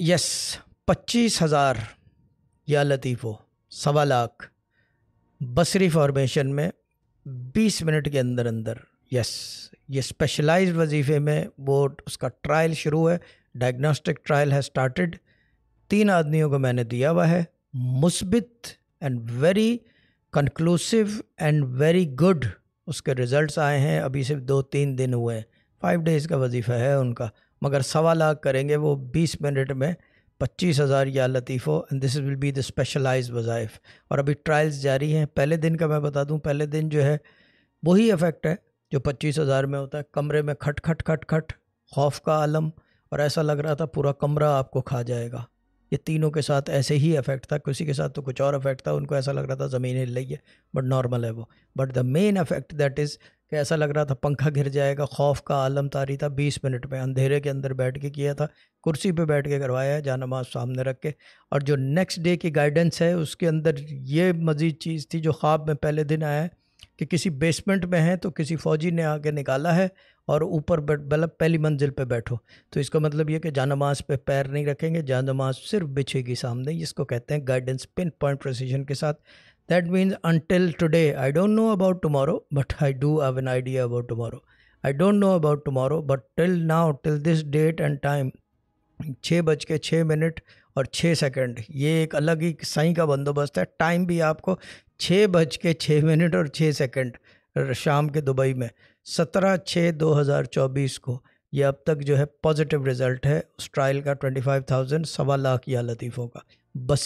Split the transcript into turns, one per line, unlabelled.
yes पच्चीस हज़ार या लतीफ़ो सवा लाख बसरी फॉर्मेशन में बीस मिनट के अंदर अंदर यस ये स्पेशलाइज वजीफ़े में वो उसका ट्रायल शुरू है डायग्नोस्टिक ट्रायल है स्टार्टेड तीन आदमियों को मैंने दिया हुआ है मुस्बित and very conclusive and very good उसके रिज़ल्ट्स आए हैं अभी सिर्फ दो तीन दिन हुए हैं फाइव डेज़ का वजीफ़ा है उनका मगर सवा लाख करेंगे वो बीस मिनट में पच्चीस हज़ार या लतीफ़ो and this will be the specialise वज़ाइफ और अभी ट्रायल्स जारी हैं पहले दिन का मैं बता दूं पहले दिन जो है वही इफ़ेक्ट है जो पच्चीस हज़ार में होता है कमरे में खट खट खट खट खौफ का आलम और ऐसा लग रहा था पूरा कमरा आपको खा जाएगा ये तीनों के साथ ऐसे ही इफेक्ट था किसी के साथ तो कुछ और इफेक्ट था उनको ऐसा लग रहा था ज़मीन हिल रही है बट नॉर्मल है वो but the main effect that is कि ऐसा लग रहा था पंखा गिर जाएगा खौफ का आलम तारी था बीस मिनट में अंधेरे के अंदर बैठ के किया था कुर्सी पे बैठ के करवाया है नमाज सामने रख के और जो नेक्स्ट डे की गाइडेंस है उसके अंदर ये मज़ीद चीज़ थी जो ख्वाब में पहले दिन आया है कि किसी बेसमेंट में है तो किसी फ़ौजी ने आके निकाला है और ऊपर मतलब पहली मंजिल पे बैठो तो इसका मतलब ये कि नमाज पे पैर नहीं रखेंगे जानमाज सिर्फ बिछेगी सामने इसको कहते हैं गाइडेंस पिन पॉइंट प्रोसीजन के साथ that means until today i don't know about tomorrow but i do have an idea about tomorrow i don't know about tomorrow but till now till this date and time छः बज के छः minute और छः second ये एक अलग ही सही का बंदोबस्त है टाइम भी आपको छः बज के छः मिनट और छः सेकंड शाम के दुबई में सत्रह छः दो हज़ार चौबीस को ये अब तक जो है पॉजिटिव रिजल्ट है उस ट्रायल का ट्वेंटी फाइव थाउजेंड सवा लाख या लतीफ़ों का बस